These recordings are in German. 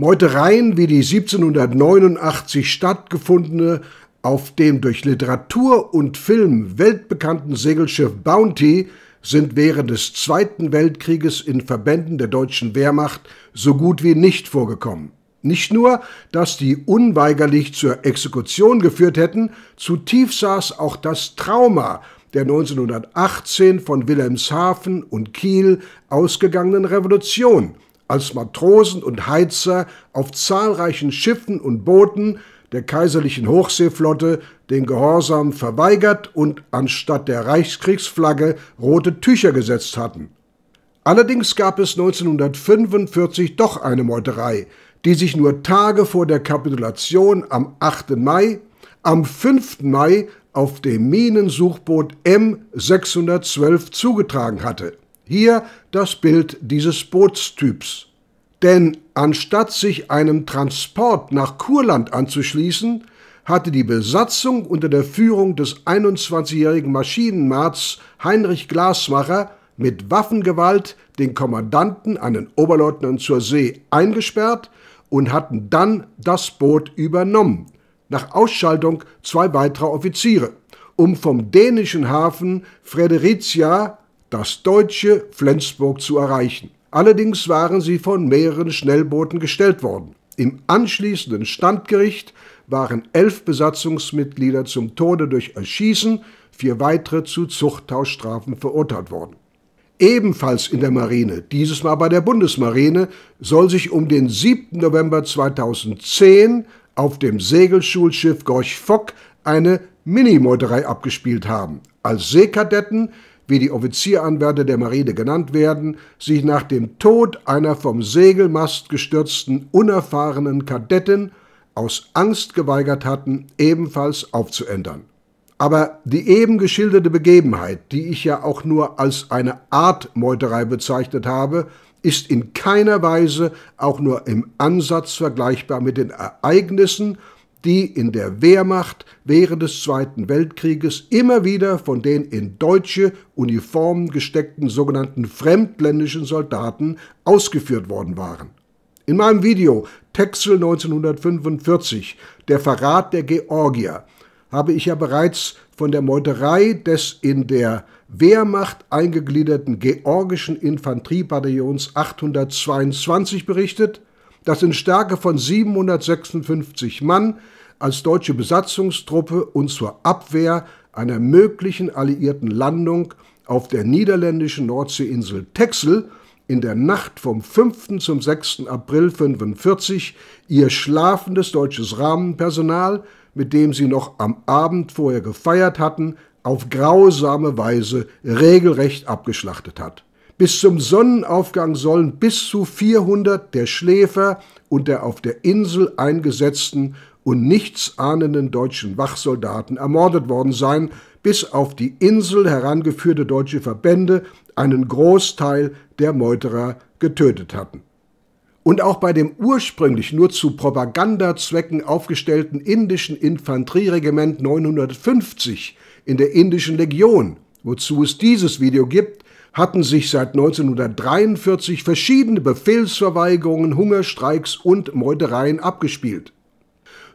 Meutereien wie die 1789 stattgefundene auf dem durch Literatur und Film weltbekannten Segelschiff Bounty sind während des Zweiten Weltkrieges in Verbänden der deutschen Wehrmacht so gut wie nicht vorgekommen. Nicht nur, dass die unweigerlich zur Exekution geführt hätten, zutief saß auch das Trauma der 1918 von Wilhelmshaven und Kiel ausgegangenen Revolution – als Matrosen und Heizer auf zahlreichen Schiffen und Booten der kaiserlichen Hochseeflotte den Gehorsam verweigert und anstatt der Reichskriegsflagge rote Tücher gesetzt hatten. Allerdings gab es 1945 doch eine Meuterei, die sich nur Tage vor der Kapitulation am 8. Mai, am 5. Mai auf dem Minensuchboot M612 zugetragen hatte. Hier das Bild dieses Bootstyps. Denn anstatt sich einem Transport nach Kurland anzuschließen, hatte die Besatzung unter der Führung des 21-jährigen Maschinenmarts Heinrich Glasmacher mit Waffengewalt den Kommandanten, einen Oberleutnant zur See, eingesperrt und hatten dann das Boot übernommen. Nach Ausschaltung zwei weiterer Offiziere, um vom dänischen Hafen Fredericia das deutsche Flensburg zu erreichen. Allerdings waren sie von mehreren Schnellbooten gestellt worden. Im anschließenden Standgericht waren elf Besatzungsmitglieder zum Tode durch Erschießen, vier weitere zu Zuchthausstrafen verurteilt worden. Ebenfalls in der Marine, dieses Mal bei der Bundesmarine, soll sich um den 7. November 2010 auf dem Segelschulschiff Gorch Fock eine Minimeuterei abgespielt haben. Als Seekadetten wie die Offizieranwärter der Marine genannt werden, sich nach dem Tod einer vom Segelmast gestürzten unerfahrenen Kadettin aus Angst geweigert hatten, ebenfalls aufzuändern. Aber die eben geschilderte Begebenheit, die ich ja auch nur als eine Art Meuterei bezeichnet habe, ist in keiner Weise auch nur im Ansatz vergleichbar mit den Ereignissen, die in der Wehrmacht während des Zweiten Weltkrieges immer wieder von den in deutsche Uniformen gesteckten sogenannten fremdländischen Soldaten ausgeführt worden waren. In meinem Video Texel 1945, der Verrat der Georgier, habe ich ja bereits von der Meuterei des in der Wehrmacht eingegliederten georgischen Infanteriebataillons 822 berichtet das in Stärke von 756 Mann als deutsche Besatzungstruppe und zur Abwehr einer möglichen alliierten Landung auf der niederländischen Nordseeinsel Texel in der Nacht vom 5. zum 6. April 45 ihr schlafendes deutsches Rahmenpersonal, mit dem sie noch am Abend vorher gefeiert hatten, auf grausame Weise regelrecht abgeschlachtet hat. Bis zum Sonnenaufgang sollen bis zu 400 der Schläfer und der auf der Insel eingesetzten und nichts ahnenden deutschen Wachsoldaten ermordet worden sein, bis auf die Insel herangeführte deutsche Verbände einen Großteil der Meuterer getötet hatten. Und auch bei dem ursprünglich nur zu Propagandazwecken aufgestellten indischen Infanterieregiment 950 in der indischen Legion, wozu es dieses Video gibt, hatten sich seit 1943 verschiedene Befehlsverweigerungen, Hungerstreiks und Meutereien abgespielt.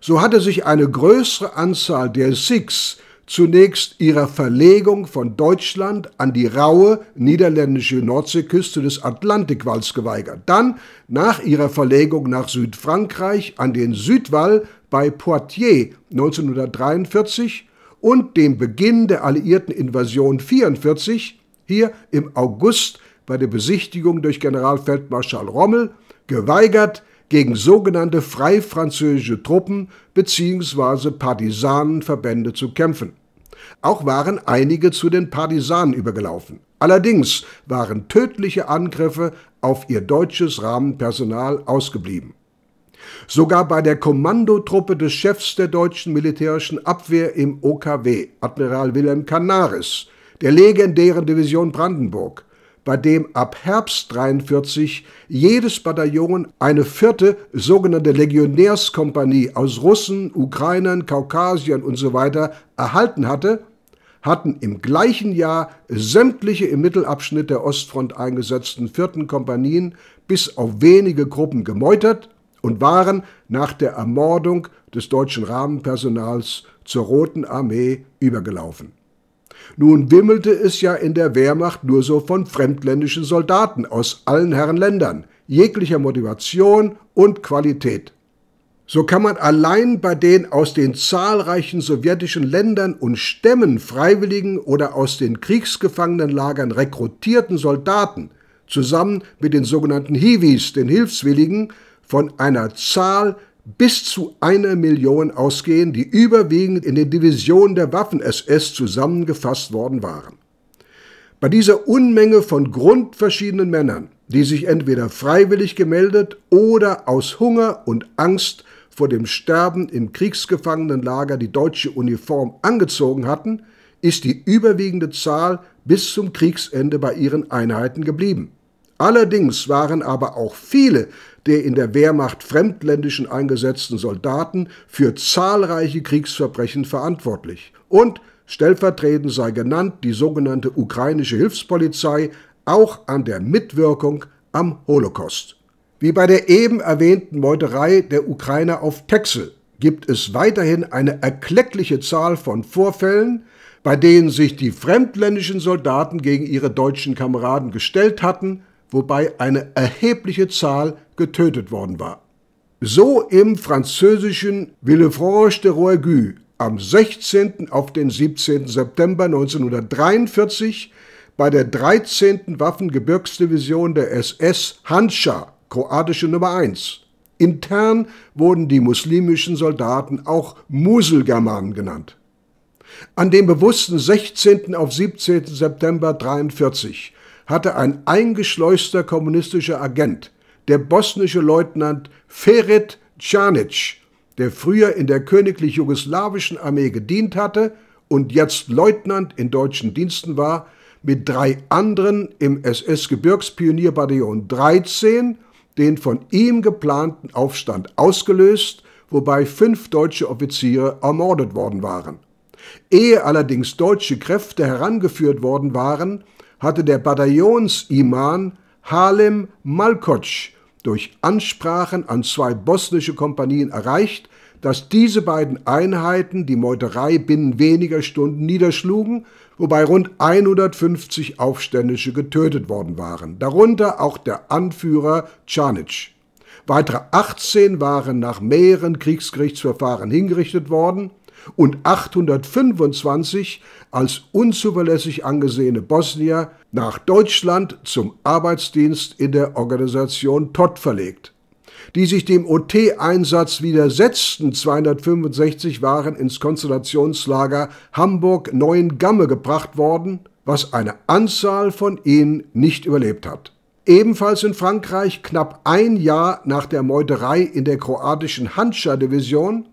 So hatte sich eine größere Anzahl der Sikhs zunächst ihrer Verlegung von Deutschland an die raue niederländische Nordseeküste des Atlantikwalls geweigert, dann nach ihrer Verlegung nach Südfrankreich an den Südwall bei Poitiers 1943 und dem Beginn der alliierten Invasion 1944 hier im August bei der Besichtigung durch Generalfeldmarschall Rommel geweigert, gegen sogenannte frei französische Truppen bzw. Partisanenverbände zu kämpfen. Auch waren einige zu den Partisanen übergelaufen. Allerdings waren tödliche Angriffe auf ihr deutsches Rahmenpersonal ausgeblieben. Sogar bei der Kommandotruppe des Chefs der deutschen militärischen Abwehr im OKW, Admiral Wilhelm Canaris, der legendären Division Brandenburg, bei dem ab Herbst 43 jedes Bataillon eine vierte sogenannte Legionärskompanie aus Russen, Ukrainern, Kaukasiern usw. So erhalten hatte, hatten im gleichen Jahr sämtliche im Mittelabschnitt der Ostfront eingesetzten vierten Kompanien bis auf wenige Gruppen gemeutert und waren nach der Ermordung des deutschen Rahmenpersonals zur Roten Armee übergelaufen nun wimmelte es ja in der Wehrmacht nur so von fremdländischen Soldaten aus allen Herren Ländern, jeglicher Motivation und Qualität. So kann man allein bei den aus den zahlreichen sowjetischen Ländern und Stämmen Freiwilligen oder aus den Kriegsgefangenenlagern rekrutierten Soldaten zusammen mit den sogenannten Hiwis, den Hilfswilligen, von einer Zahl bis zu einer Million ausgehen, die überwiegend in den Divisionen der Waffen-SS zusammengefasst worden waren. Bei dieser Unmenge von grundverschiedenen Männern, die sich entweder freiwillig gemeldet oder aus Hunger und Angst vor dem Sterben im Kriegsgefangenenlager die deutsche Uniform angezogen hatten, ist die überwiegende Zahl bis zum Kriegsende bei ihren Einheiten geblieben. Allerdings waren aber auch viele der in der Wehrmacht fremdländischen eingesetzten Soldaten für zahlreiche Kriegsverbrechen verantwortlich. Und stellvertretend sei genannt die sogenannte ukrainische Hilfspolizei, auch an der Mitwirkung am Holocaust. Wie bei der eben erwähnten Meuterei der Ukrainer auf Texel gibt es weiterhin eine erkleckliche Zahl von Vorfällen, bei denen sich die fremdländischen Soldaten gegen ihre deutschen Kameraden gestellt hatten, wobei eine erhebliche Zahl getötet worden war. So im französischen Villefranche de Roergue am 16. auf den 17. September 1943 bei der 13. Waffengebirgsdivision der SS Hanscha, kroatische Nummer 1. Intern wurden die muslimischen Soldaten auch Muselgermanen genannt. An dem bewussten 16. auf 17. September 1943 hatte ein eingeschleuster kommunistischer Agent, der bosnische Leutnant Ferit Čanić, der früher in der königlich jugoslawischen Armee gedient hatte und jetzt Leutnant in deutschen Diensten war, mit drei anderen im SS-Gebirgspionierbataillon 13 den von ihm geplanten Aufstand ausgelöst, wobei fünf deutsche Offiziere ermordet worden waren. Ehe allerdings deutsche Kräfte herangeführt worden waren, hatte der Bataillonsiman Halim Malkoc durch Ansprachen an zwei bosnische Kompanien erreicht, dass diese beiden Einheiten die Meuterei binnen weniger Stunden niederschlugen, wobei rund 150 Aufständische getötet worden waren, darunter auch der Anführer Czanic. Weitere 18 waren nach mehreren Kriegsgerichtsverfahren hingerichtet worden, und 825 als unzuverlässig angesehene Bosnier nach Deutschland zum Arbeitsdienst in der Organisation TOT verlegt. Die sich dem OT-Einsatz widersetzten 265 waren ins Konzentrationslager Hamburg-Neuengamme gebracht worden, was eine Anzahl von ihnen nicht überlebt hat. Ebenfalls in Frankreich, knapp ein Jahr nach der Meuterei in der kroatischen Hanscha-Division,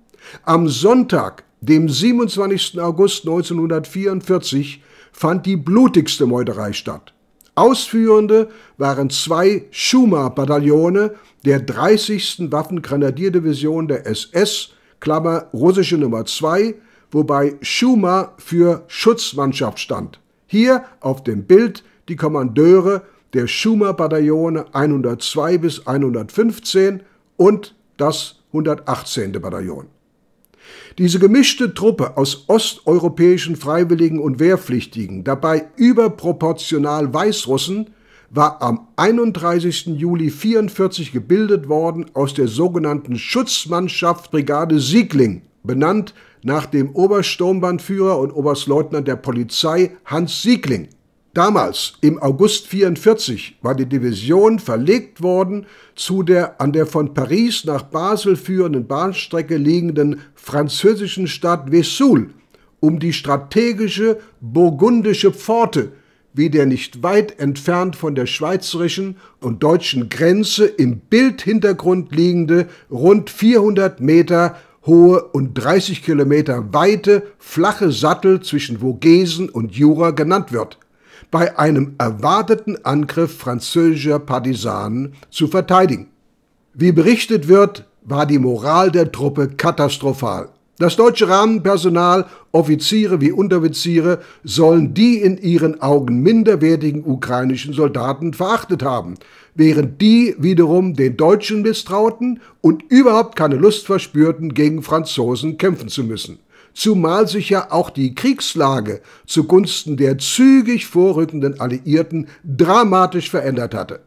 am Sonntag, dem 27. August 1944 fand die blutigste Meuterei statt. Ausführende waren zwei Schuma-Bataillone der 30. Waffengrenadierdivision der SS, Klammer russische Nummer 2, wobei Schuma für Schutzmannschaft stand. Hier auf dem Bild die Kommandeure der Schuma-Bataillone 102 bis 115 und das 118. Bataillon. Diese gemischte Truppe aus osteuropäischen Freiwilligen und Wehrpflichtigen, dabei überproportional Weißrussen, war am 31. Juli 1944 gebildet worden aus der sogenannten Schutzmannschaft Brigade Siegling, benannt nach dem Obersturmbannführer und Oberstleutnant der Polizei Hans Siegling. Damals, im August 1944, war die Division verlegt worden zu der an der von Paris nach Basel führenden Bahnstrecke liegenden französischen Stadt Vesoul, um die strategische burgundische Pforte, wie der nicht weit entfernt von der schweizerischen und deutschen Grenze im Bildhintergrund liegende, rund 400 Meter hohe und 30 Kilometer weite, flache Sattel zwischen Vogesen und Jura genannt wird bei einem erwarteten Angriff französischer Partisanen zu verteidigen. Wie berichtet wird, war die Moral der Truppe katastrophal. Das deutsche Rahmenpersonal, Offiziere wie Unteroffiziere, sollen die in ihren Augen minderwertigen ukrainischen Soldaten verachtet haben, während die wiederum den Deutschen misstrauten und überhaupt keine Lust verspürten, gegen Franzosen kämpfen zu müssen zumal sich ja auch die Kriegslage zugunsten der zügig vorrückenden Alliierten dramatisch verändert hatte.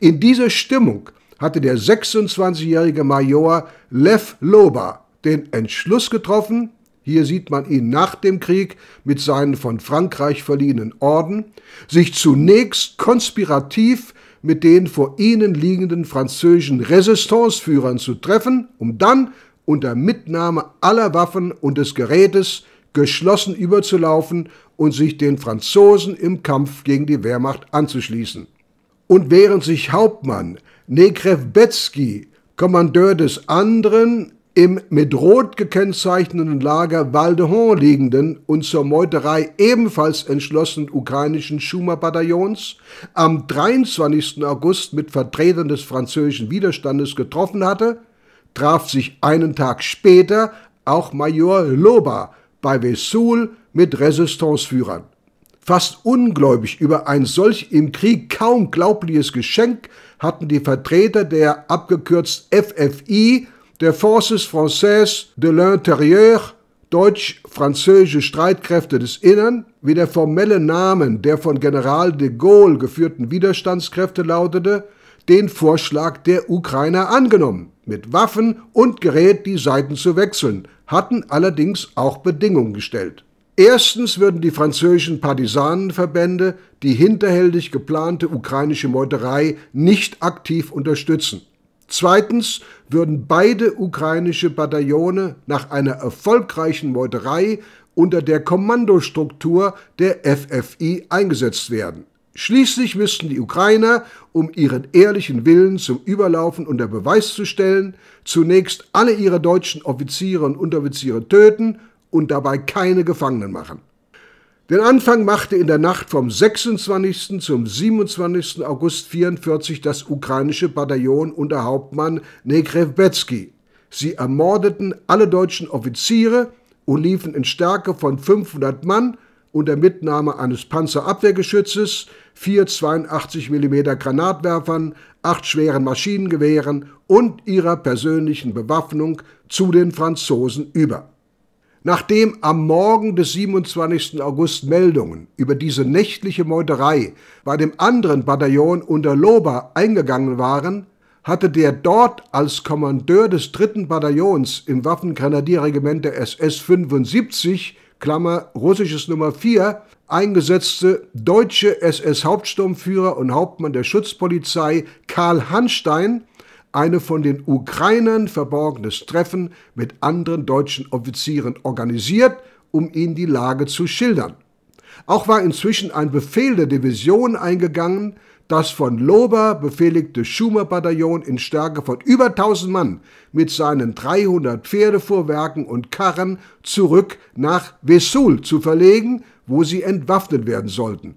In dieser Stimmung hatte der 26-jährige Major Lev Loba den Entschluss getroffen, hier sieht man ihn nach dem Krieg mit seinen von Frankreich verliehenen Orden, sich zunächst konspirativ mit den vor ihnen liegenden französischen Resistanceführern zu treffen, um dann unter Mitnahme aller Waffen und des Gerätes geschlossen überzulaufen und sich den Franzosen im Kampf gegen die Wehrmacht anzuschließen. Und während sich Hauptmann Nekrevbetsky, Kommandeur des anderen, im mit Rot gekennzeichneten Lager Valdehon liegenden und zur Meuterei ebenfalls entschlossenen ukrainischen schumer bataillons am 23. August mit Vertretern des französischen Widerstandes getroffen hatte, traf sich einen Tag später auch Major Loba bei Vesoul mit Resistanceführern. Fast ungläubig über ein solch im Krieg kaum glaubliches Geschenk hatten die Vertreter der abgekürzt FFI, der Forces Françaises de l'Intérieur, deutsch-französische Streitkräfte des Innern, wie der formelle Name der von General de Gaulle geführten Widerstandskräfte lautete, den Vorschlag der Ukrainer angenommen mit Waffen und Gerät die Seiten zu wechseln, hatten allerdings auch Bedingungen gestellt. Erstens würden die französischen Partisanenverbände die hinterhältig geplante ukrainische Meuterei nicht aktiv unterstützen. Zweitens würden beide ukrainische Bataillone nach einer erfolgreichen Meuterei unter der Kommandostruktur der FFI eingesetzt werden. Schließlich müssten die Ukrainer, um ihren ehrlichen Willen zum Überlaufen unter Beweis zu stellen, zunächst alle ihre deutschen Offiziere und Unteroffiziere töten und dabei keine Gefangenen machen. Den Anfang machte in der Nacht vom 26. zum 27. August 1944 das ukrainische Bataillon unter Hauptmann Nekrevbetsky. Sie ermordeten alle deutschen Offiziere und liefen in Stärke von 500 Mann unter Mitnahme eines Panzerabwehrgeschützes vier 82 mm Granatwerfern, acht schweren Maschinengewehren und ihrer persönlichen Bewaffnung zu den Franzosen über. Nachdem am Morgen des 27. August Meldungen über diese nächtliche Meuterei bei dem anderen Bataillon unter Loba eingegangen waren, hatte der dort als Kommandeur des dritten Bataillons im Waffengrenadierregiment der SS 75 Klammer, russisches Nummer 4, eingesetzte deutsche SS-Hauptsturmführer und Hauptmann der Schutzpolizei Karl Hanstein eine von den Ukrainern verborgenes Treffen mit anderen deutschen Offizieren organisiert, um ihnen die Lage zu schildern. Auch war inzwischen ein Befehl der Division eingegangen, das von Lober befehligte Schumer-Bataillon in Stärke von über 1000 Mann mit seinen 300 Pferdefuhrwerken und Karren zurück nach Vesoul zu verlegen, wo sie entwaffnet werden sollten.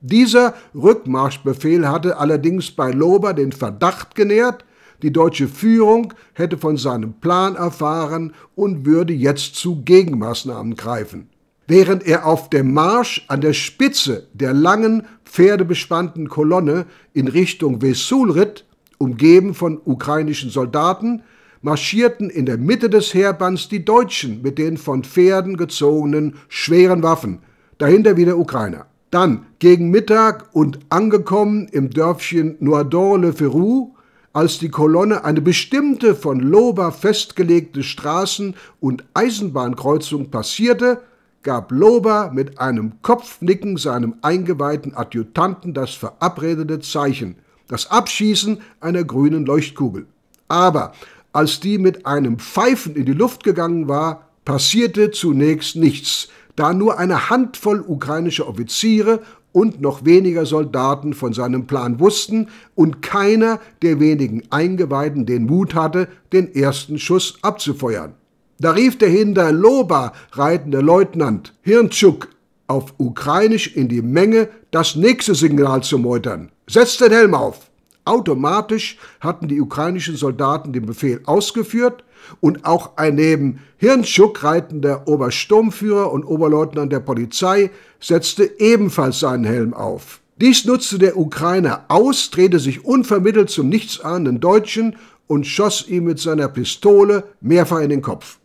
Dieser Rückmarschbefehl hatte allerdings bei Lober den Verdacht genährt, die deutsche Führung hätte von seinem Plan erfahren und würde jetzt zu Gegenmaßnahmen greifen. Während er auf dem Marsch an der Spitze der langen pferdebespannten Kolonne in Richtung Vesul ritt, umgeben von ukrainischen Soldaten, marschierten in der Mitte des Heerbands die Deutschen mit den von Pferden gezogenen schweren Waffen, dahinter wieder Ukrainer. Dann gegen Mittag und angekommen im Dörfchen Noidor-le-Ferroux, als die Kolonne eine bestimmte von Loba festgelegte Straßen- und Eisenbahnkreuzung passierte, gab Lober mit einem Kopfnicken seinem eingeweihten Adjutanten das verabredete Zeichen, das Abschießen einer grünen Leuchtkugel. Aber als die mit einem Pfeifen in die Luft gegangen war, passierte zunächst nichts, da nur eine Handvoll ukrainischer Offiziere und noch weniger Soldaten von seinem Plan wussten und keiner der wenigen Eingeweihten den Mut hatte, den ersten Schuss abzufeuern. Da rief der hinter Loba reitende Leutnant Hirnschuk auf Ukrainisch in die Menge, das nächste Signal zu meutern. Setzt den Helm auf! Automatisch hatten die ukrainischen Soldaten den Befehl ausgeführt und auch ein neben Hirnschuck reitender Obersturmführer und Oberleutnant der Polizei setzte ebenfalls seinen Helm auf. Dies nutzte der Ukrainer aus, drehte sich unvermittelt zum nichtsahnenden Deutschen und schoss ihm mit seiner Pistole mehrfach in den Kopf.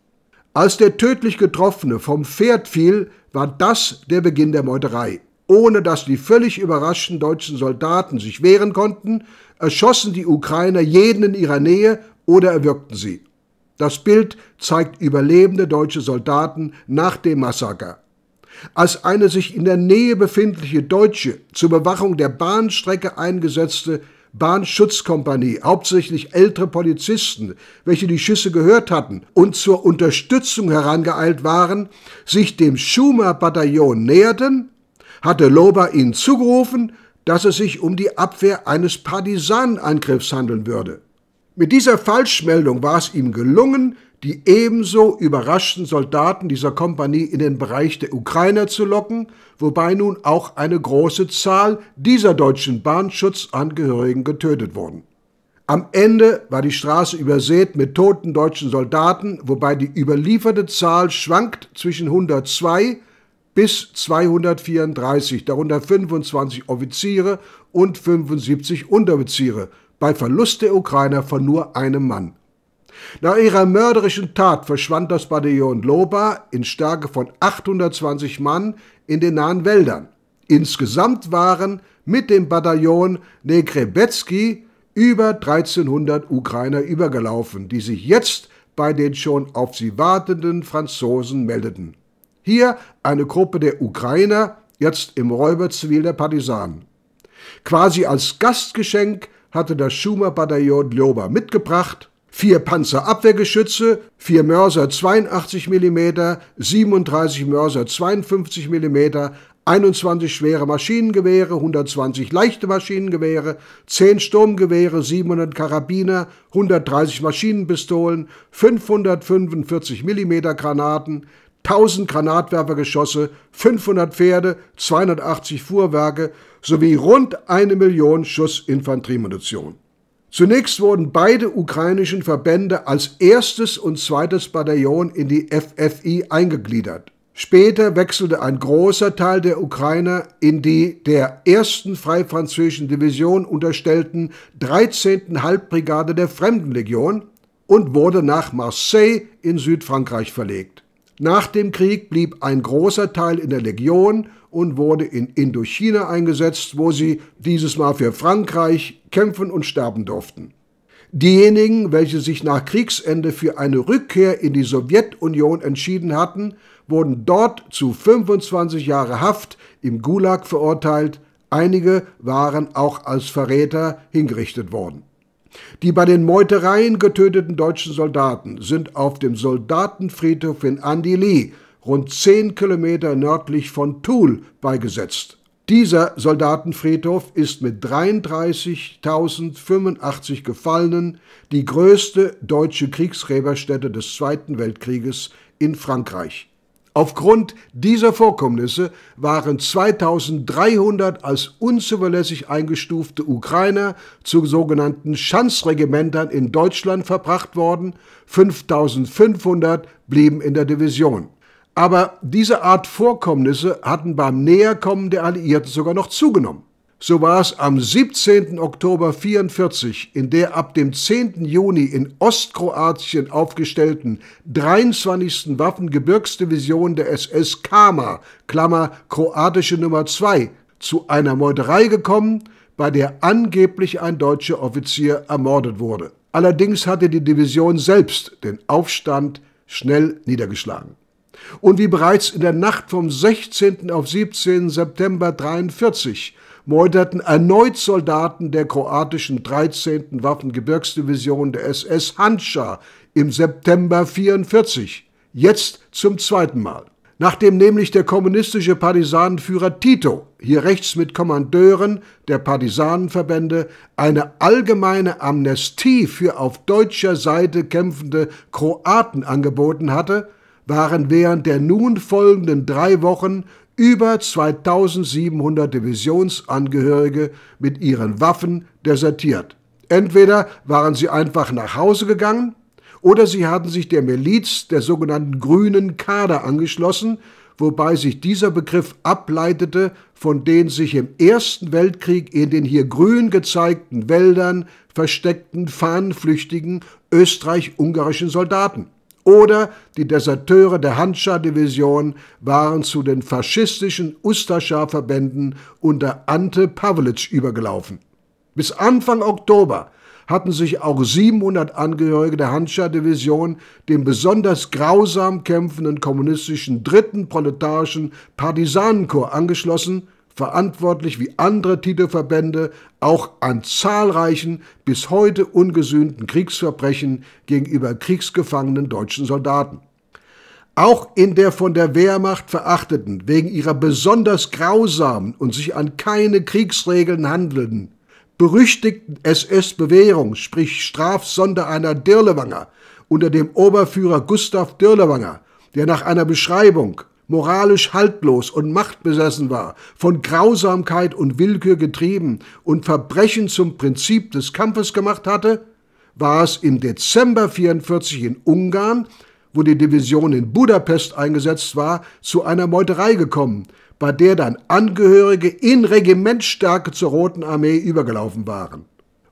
Als der tödlich Getroffene vom Pferd fiel, war das der Beginn der Meuterei. Ohne dass die völlig überraschten deutschen Soldaten sich wehren konnten, erschossen die Ukrainer jeden in ihrer Nähe oder erwürgten sie. Das Bild zeigt überlebende deutsche Soldaten nach dem Massaker. Als eine sich in der Nähe befindliche deutsche zur Bewachung der Bahnstrecke eingesetzte Bahnschutzkompanie, hauptsächlich ältere Polizisten, welche die Schüsse gehört hatten und zur Unterstützung herangeeilt waren, sich dem Schumer Bataillon näherten, hatte Lober ihnen zugerufen, dass es sich um die Abwehr eines Partisanenangriffs handeln würde. Mit dieser Falschmeldung war es ihm gelungen, die ebenso überraschten Soldaten dieser Kompanie in den Bereich der Ukrainer zu locken, wobei nun auch eine große Zahl dieser deutschen Bahnschutzangehörigen getötet wurden. Am Ende war die Straße übersät mit toten deutschen Soldaten, wobei die überlieferte Zahl schwankt zwischen 102 bis 234, darunter 25 Offiziere und 75 Unteroffiziere, bei Verlust der Ukrainer von nur einem Mann. Nach ihrer mörderischen Tat verschwand das Bataillon Loba in Stärke von 820 Mann in den nahen Wäldern. Insgesamt waren mit dem Bataillon Negrebetzky über 1300 Ukrainer übergelaufen, die sich jetzt bei den schon auf sie wartenden Franzosen meldeten. Hier eine Gruppe der Ukrainer, jetzt im Räuberzivil der Partisanen. Quasi als Gastgeschenk hatte das Schumer-Bataillon Loba mitgebracht vier Panzerabwehrgeschütze, vier Mörser 82 mm, 37 Mörser 52 mm, 21 schwere Maschinengewehre, 120 leichte Maschinengewehre, 10 Sturmgewehre, 700 Karabiner, 130 Maschinenpistolen, 545 mm Granaten, 1000 Granatwerfergeschosse, 500 Pferde, 280 Fuhrwerke sowie rund eine Million Schuss Infanteriemunition. Zunächst wurden beide ukrainischen Verbände als erstes und zweites Bataillon in die FFI eingegliedert. Später wechselte ein großer Teil der Ukrainer in die der ersten Frei Französischen Division unterstellten 13. Halbbrigade der Fremdenlegion und wurde nach Marseille in Südfrankreich verlegt. Nach dem Krieg blieb ein großer Teil in der Legion und wurde in Indochina eingesetzt, wo sie dieses Mal für Frankreich kämpfen und sterben durften. Diejenigen, welche sich nach Kriegsende für eine Rückkehr in die Sowjetunion entschieden hatten, wurden dort zu 25 Jahre Haft im Gulag verurteilt, einige waren auch als Verräter hingerichtet worden. Die bei den Meutereien getöteten deutschen Soldaten sind auf dem Soldatenfriedhof in Andili rund zehn Kilometer nördlich von Toul, beigesetzt. Dieser Soldatenfriedhof ist mit 33.085 Gefallenen die größte deutsche Kriegsgräberstätte des Zweiten Weltkrieges in Frankreich. Aufgrund dieser Vorkommnisse waren 2300 als unzuverlässig eingestufte Ukrainer zu sogenannten Schanzregimentern in Deutschland verbracht worden, 5500 blieben in der Division. Aber diese Art Vorkommnisse hatten beim Näherkommen der Alliierten sogar noch zugenommen. So war es am 17. Oktober 1944 in der ab dem 10. Juni in Ostkroatien aufgestellten 23. Waffengebirgsdivision der SS Kama, Klammer kroatische Nummer 2, zu einer Meuterei gekommen, bei der angeblich ein deutscher Offizier ermordet wurde. Allerdings hatte die Division selbst den Aufstand schnell niedergeschlagen und wie bereits in der Nacht vom 16. auf 17. September 1943 meuterten erneut Soldaten der kroatischen 13. Waffengebirgsdivision der SS Hanscha im September 44, jetzt zum zweiten Mal. Nachdem nämlich der kommunistische Partisanenführer Tito, hier rechts mit Kommandeuren der Partisanenverbände, eine allgemeine Amnestie für auf deutscher Seite kämpfende Kroaten angeboten hatte, waren während der nun folgenden drei Wochen über 2700 Divisionsangehörige mit ihren Waffen desertiert. Entweder waren sie einfach nach Hause gegangen oder sie hatten sich der Miliz der sogenannten grünen Kader angeschlossen, wobei sich dieser Begriff ableitete von den sich im Ersten Weltkrieg in den hier grün gezeigten Wäldern versteckten fahnenflüchtigen österreich-ungarischen Soldaten. Oder die Deserteure der Handschar-Division waren zu den faschistischen Ustascha-Verbänden unter Ante Pavlic übergelaufen. Bis Anfang Oktober hatten sich auch 700 Angehörige der Hanscha-Division dem besonders grausam kämpfenden kommunistischen dritten proletarischen Partisanenkorps angeschlossen verantwortlich wie andere Titelverbände auch an zahlreichen bis heute ungesühnten Kriegsverbrechen gegenüber kriegsgefangenen deutschen Soldaten. Auch in der von der Wehrmacht verachteten, wegen ihrer besonders grausamen und sich an keine Kriegsregeln handelnden, berüchtigten SS-Bewährung, sprich Strafsonde einer Dirlewanger, unter dem Oberführer Gustav Dirlewanger, der nach einer Beschreibung moralisch haltlos und machtbesessen war, von Grausamkeit und Willkür getrieben und Verbrechen zum Prinzip des Kampfes gemacht hatte, war es im Dezember 44 in Ungarn, wo die Division in Budapest eingesetzt war, zu einer Meuterei gekommen, bei der dann Angehörige in Regimentsstärke zur Roten Armee übergelaufen waren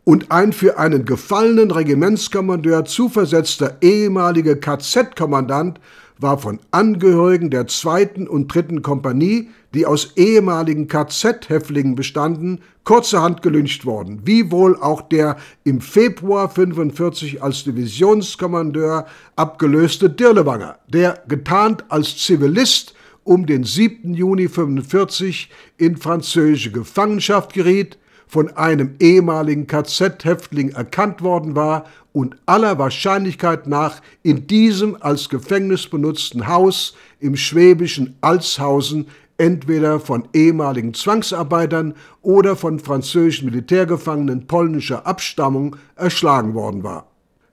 und ein für einen gefallenen Regimentskommandeur zuversetzter ehemaliger KZ-Kommandant war von Angehörigen der zweiten und dritten Kompanie, die aus ehemaligen KZ-Häftlingen bestanden, kurzerhand gelünscht worden, wie wohl auch der im Februar 45 als Divisionskommandeur abgelöste Dirlewanger, der getarnt als Zivilist um den 7. Juni 45 in französische Gefangenschaft geriet, von einem ehemaligen KZ-Häftling erkannt worden war und aller Wahrscheinlichkeit nach in diesem als Gefängnis benutzten Haus im schwäbischen Alshausen entweder von ehemaligen Zwangsarbeitern oder von französischen Militärgefangenen polnischer Abstammung erschlagen worden war.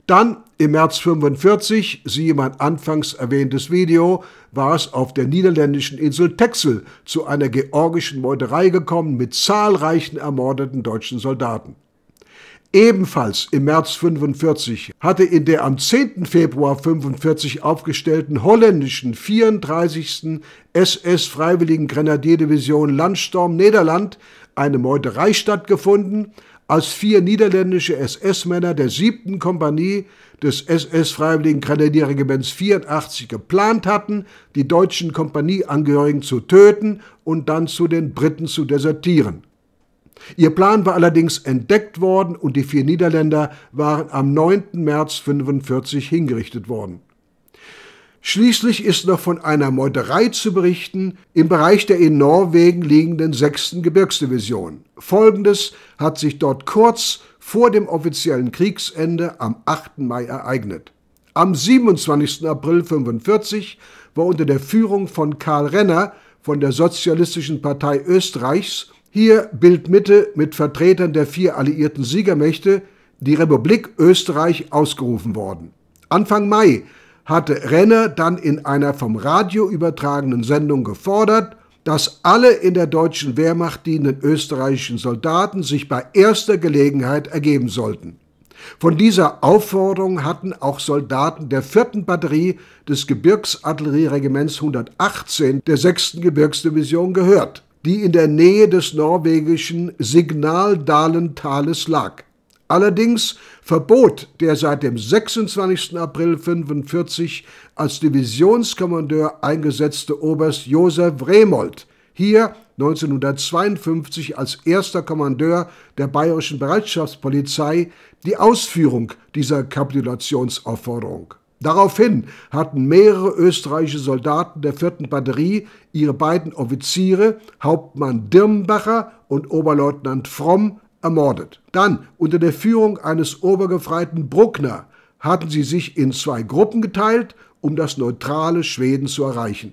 Dann im März 45, siehe mein anfangs erwähntes Video, war es auf der niederländischen Insel Texel zu einer georgischen Meuterei gekommen mit zahlreichen ermordeten deutschen Soldaten. Ebenfalls im März 45 hatte in der am 10. Februar 45 aufgestellten holländischen 34. SS-Freiwilligen Grenadierdivision Landsturm Nederland eine Meuterei stattgefunden, als vier niederländische SS-Männer der 7. Kompanie des SS-Freiwilligen Grenadierregiments 84 geplant hatten, die deutschen Kompanieangehörigen zu töten und dann zu den Briten zu desertieren. Ihr Plan war allerdings entdeckt worden und die vier Niederländer waren am 9. März 1945 hingerichtet worden. Schließlich ist noch von einer Meuterei zu berichten im Bereich der in Norwegen liegenden 6. Gebirgsdivision. Folgendes hat sich dort kurz vor dem offiziellen Kriegsende am 8. Mai ereignet. Am 27. April 1945 war unter der Führung von Karl Renner von der Sozialistischen Partei Österreichs hier Bildmitte mit Vertretern der vier alliierten Siegermächte die Republik Österreich ausgerufen worden. Anfang Mai hatte Renner dann in einer vom Radio übertragenen Sendung gefordert, dass alle in der deutschen Wehrmacht dienenden österreichischen Soldaten sich bei erster Gelegenheit ergeben sollten. Von dieser Aufforderung hatten auch Soldaten der 4. Batterie des Gebirgsartillerieregiments 118 der 6. Gebirgsdivision gehört die in der Nähe des norwegischen Signaldalentales lag. Allerdings verbot der seit dem 26. April 1945 als Divisionskommandeur eingesetzte Oberst Josef Remold hier 1952 als erster Kommandeur der bayerischen Bereitschaftspolizei die Ausführung dieser Kapitulationsaufforderung. Daraufhin hatten mehrere österreichische Soldaten der 4. Batterie ihre beiden Offiziere, Hauptmann Dirmbacher und Oberleutnant Fromm, ermordet. Dann, unter der Führung eines Obergefreiten Bruckner, hatten sie sich in zwei Gruppen geteilt, um das neutrale Schweden zu erreichen.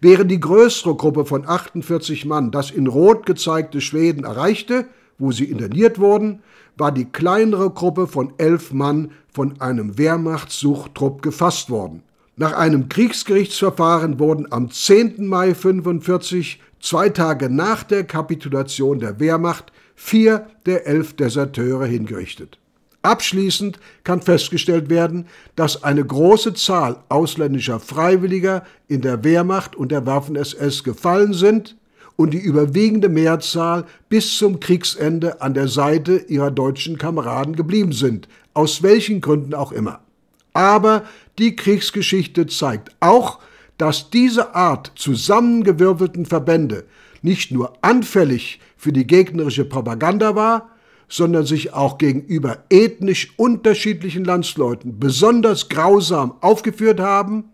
Während die größere Gruppe von 48 Mann das in Rot gezeigte Schweden erreichte, wo sie interniert wurden, war die kleinere Gruppe von elf Mann von einem Wehrmachtssuchtrupp gefasst worden. Nach einem Kriegsgerichtsverfahren wurden am 10. Mai 1945, zwei Tage nach der Kapitulation der Wehrmacht, vier der elf Deserteure hingerichtet. Abschließend kann festgestellt werden, dass eine große Zahl ausländischer Freiwilliger in der Wehrmacht und der Waffen-SS gefallen sind und die überwiegende Mehrzahl bis zum Kriegsende an der Seite ihrer deutschen Kameraden geblieben sind, aus welchen Gründen auch immer. Aber die Kriegsgeschichte zeigt auch, dass diese Art zusammengewirbelten Verbände nicht nur anfällig für die gegnerische Propaganda war, sondern sich auch gegenüber ethnisch unterschiedlichen Landsleuten besonders grausam aufgeführt haben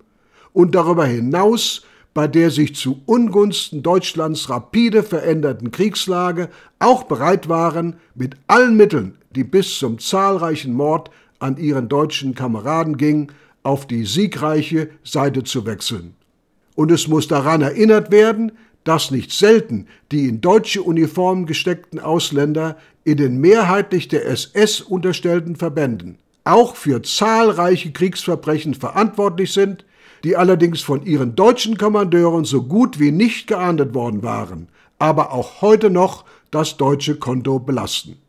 und darüber hinaus bei der sich zu Ungunsten Deutschlands rapide veränderten Kriegslage auch bereit waren, mit allen Mitteln, die bis zum zahlreichen Mord an ihren deutschen Kameraden gingen, auf die siegreiche Seite zu wechseln. Und es muss daran erinnert werden, dass nicht selten die in deutsche Uniformen gesteckten Ausländer in den mehrheitlich der SS unterstellten Verbänden auch für zahlreiche Kriegsverbrechen verantwortlich sind, die allerdings von ihren deutschen Kommandeuren so gut wie nicht geahndet worden waren, aber auch heute noch das deutsche Konto belasten